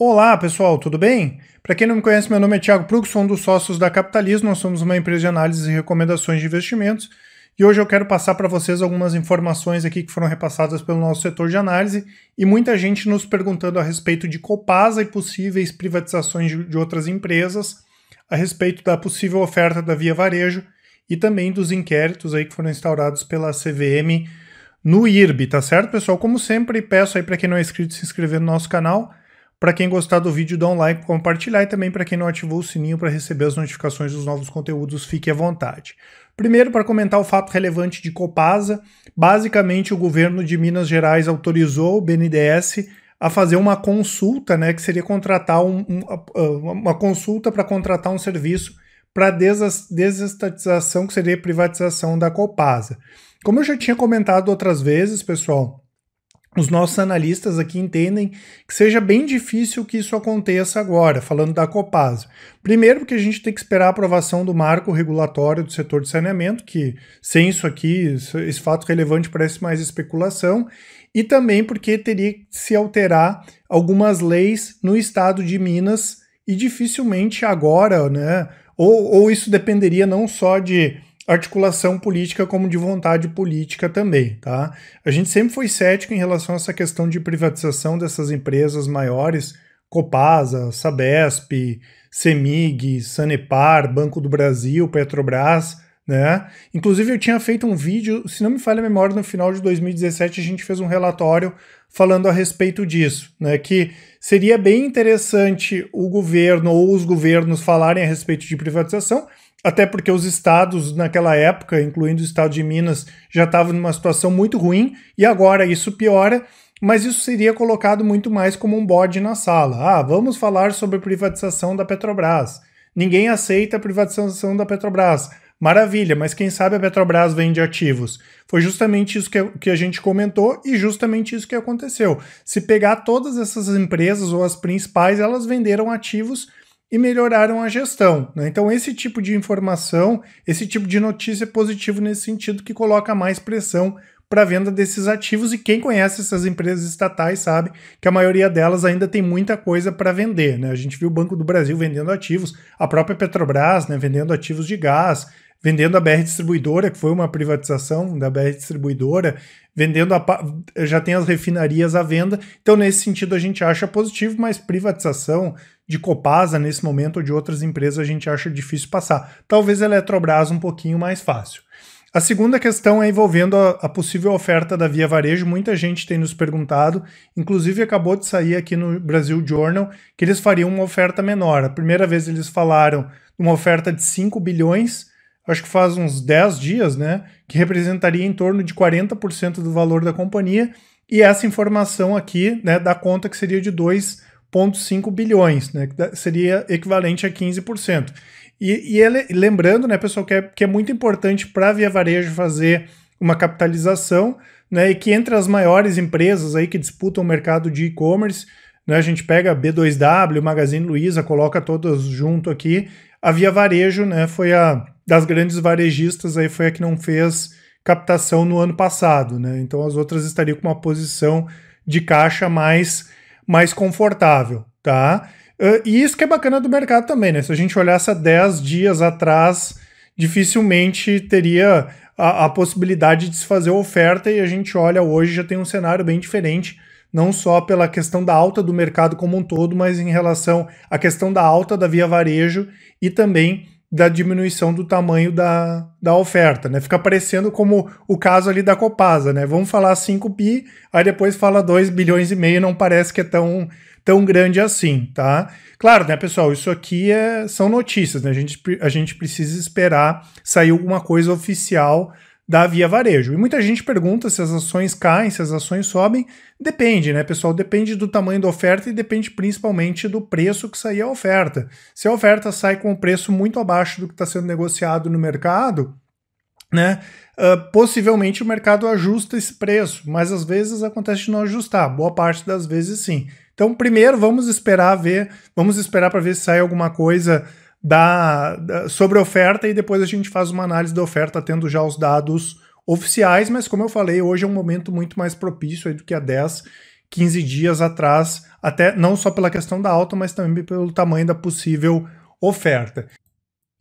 Olá, pessoal, tudo bem? Para quem não me conhece, meu nome é Thiago Prux, sou um dos sócios da Capitalismo, nós somos uma empresa de análise e recomendações de investimentos, e hoje eu quero passar para vocês algumas informações aqui que foram repassadas pelo nosso setor de análise e muita gente nos perguntando a respeito de Copasa e possíveis privatizações de outras empresas, a respeito da possível oferta da Via Varejo e também dos inquéritos aí que foram instaurados pela CVM no IRB, tá certo, pessoal? Como sempre, peço aí para quem não é inscrito se inscrever no nosso canal para quem gostar do vídeo, dá um like, compartilhar e também para quem não ativou o sininho para receber as notificações dos novos conteúdos, fique à vontade. Primeiro, para comentar o fato relevante de Copasa, basicamente o governo de Minas Gerais autorizou o BNDES a fazer uma consulta, né, que seria contratar um, um, uma consulta para contratar um serviço para desestatização, que seria privatização da Copasa. Como eu já tinha comentado outras vezes, pessoal, os nossos analistas aqui entendem que seja bem difícil que isso aconteça agora, falando da Copasa. Primeiro, porque a gente tem que esperar a aprovação do marco regulatório do setor de saneamento, que sem isso aqui, esse fato relevante parece mais especulação, e também porque teria que se alterar algumas leis no estado de Minas e dificilmente agora, né? Ou, ou isso dependeria não só de articulação política como de vontade política também, tá? A gente sempre foi cético em relação a essa questão de privatização dessas empresas maiores, Copasa, Sabesp, Semig, Sanepar, Banco do Brasil, Petrobras, né? Inclusive eu tinha feito um vídeo, se não me falha a memória, no final de 2017 a gente fez um relatório falando a respeito disso, né? Que seria bem interessante o governo ou os governos falarem a respeito de privatização, até porque os estados naquela época, incluindo o estado de Minas, já estavam numa situação muito ruim e agora isso piora, mas isso seria colocado muito mais como um bode na sala. Ah, vamos falar sobre privatização da Petrobras. Ninguém aceita a privatização da Petrobras. Maravilha, mas quem sabe a Petrobras vende ativos. Foi justamente isso que, que a gente comentou e justamente isso que aconteceu. Se pegar todas essas empresas ou as principais, elas venderam ativos e melhoraram a gestão. Né? Então, esse tipo de informação, esse tipo de notícia é positivo nesse sentido que coloca mais pressão para a venda desses ativos. E quem conhece essas empresas estatais sabe que a maioria delas ainda tem muita coisa para vender. Né? A gente viu o Banco do Brasil vendendo ativos, a própria Petrobras né, vendendo ativos de gás, vendendo a BR Distribuidora, que foi uma privatização da BR Distribuidora, vendendo a, já tem as refinarias à venda. Então, nesse sentido, a gente acha positivo, mas privatização de Copasa nesse momento ou de outras empresas a gente acha difícil passar. Talvez a Eletrobras um pouquinho mais fácil. A segunda questão é envolvendo a, a, possível oferta da Via Varejo. Muita gente tem nos perguntado, inclusive acabou de sair aqui no Brasil Journal, que eles fariam uma oferta menor. A primeira vez eles falaram uma oferta de 5 bilhões, acho que faz uns 10 dias, né? Que representaria em torno de 40% do valor da companhia. E essa informação aqui, né, dá conta que seria de 2,5 bilhões, né? Que seria equivalente a 15%. E, e ele, é lembrando, né, pessoal, que é, que é muito importante para a Via Varejo fazer uma capitalização, né, e que entre as maiores empresas aí que disputam o mercado de e-commerce, né, a gente pega B2W, Magazine Luiza, coloca todas junto aqui, a Via Varejo, né, foi a das grandes varejistas aí foi a que não fez captação no ano passado, né? Então as outras estariam com uma posição de caixa mais mais confortável, tá? Uh, e isso que é bacana do mercado também, né? Se a gente olhasse há 10 dias atrás, dificilmente teria a, a possibilidade de se fazer oferta e a gente olha hoje já tem um cenário bem diferente, não só pela questão da alta do mercado como um todo, mas em relação à questão da alta da via varejo e também da diminuição do tamanho da, da oferta, né? Fica parecendo como o caso ali da Copasa, né? Vamos falar 5 bi, aí depois fala 2 bilhões e meio, não parece que é tão, tão grande assim, tá? Claro, né, pessoal, isso aqui é, são notícias, né? A gente, a gente precisa esperar sair alguma coisa oficial da Via Varejo. E muita gente pergunta se as ações caem, se as ações sobem. Depende, né, pessoal? Depende do tamanho da oferta e depende principalmente do preço que sair a oferta. Se a oferta sai com um preço muito abaixo do que está sendo negociado no mercado, né? Uh, possivelmente o mercado ajusta esse preço, mas às vezes acontece de não ajustar, boa parte das vezes sim. Então, primeiro vamos esperar ver, vamos esperar para ver se sai alguma coisa da, da, sobre oferta e depois a gente faz uma análise da oferta tendo já os dados oficiais, mas como eu falei, hoje é um momento muito mais propício do que há 10, 15 dias atrás, até não só pela questão da alta, mas também pelo tamanho da possível oferta.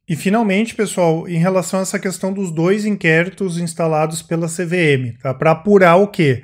E finalmente, pessoal, em relação a essa questão dos dois inquéritos instalados pela CVM, tá? Para apurar o quê?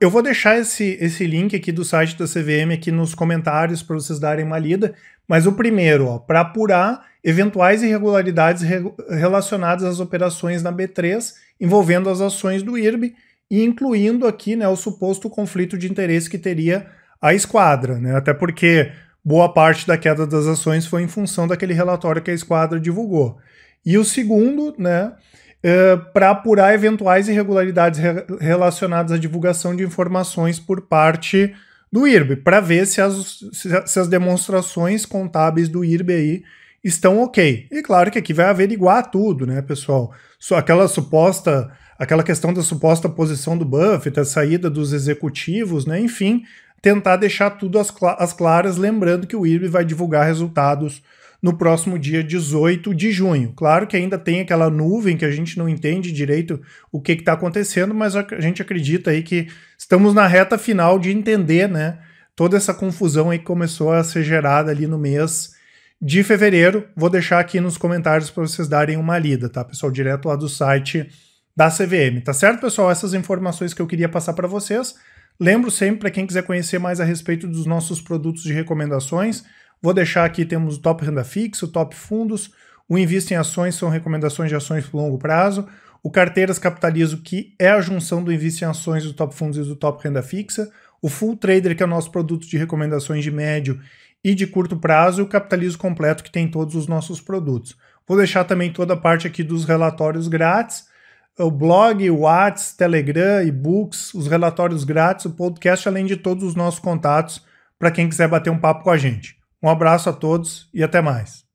Eu vou deixar esse, esse link aqui do site da CVM aqui nos comentários para vocês darem uma lida, mas o primeiro, para apurar eventuais irregularidades re relacionadas às operações na B3 envolvendo as ações do IRB e incluindo aqui né, o suposto conflito de interesse que teria a esquadra, né? até porque boa parte da queda das ações foi em função daquele relatório que a esquadra divulgou. E o segundo, né, é, para apurar eventuais irregularidades re relacionadas à divulgação de informações por parte do IRB, para ver se as, se as demonstrações contábeis do IRB aí estão ok. E claro que aqui vai averiguar tudo, né, pessoal? Só aquela suposta, aquela questão da suposta posição do Buffett, a saída dos executivos, né? Enfim, tentar deixar tudo às claras, lembrando que o IRB vai divulgar resultados no próximo dia 18 de junho. Claro que ainda tem aquela nuvem que a gente não entende direito o que está acontecendo, mas a gente acredita aí que estamos na reta final de entender, né? Toda essa confusão aí que começou a ser gerada ali no mês de fevereiro. Vou deixar aqui nos comentários para vocês darem uma lida, tá, pessoal? Direto lá do site da CVM, tá certo, pessoal? Essas informações que eu queria passar para vocês. Lembro sempre para quem quiser conhecer mais a respeito dos nossos produtos de recomendações, Vou deixar aqui, temos o top renda fixa, o top fundos, o invista em ações são recomendações de ações por longo prazo, o carteiras capitalizo, que é a junção do invista em ações, do top fundos e do top renda fixa, o full trader, que é o nosso produto de recomendações de médio e de curto prazo, e o capitalizo completo, que tem todos os nossos produtos. Vou deixar também toda a parte aqui dos relatórios grátis, o blog, o Whats, Telegram, e-books, os relatórios grátis, o podcast, além de todos os nossos contatos para quem quiser bater um papo com a gente. Um abraço a todos e até mais.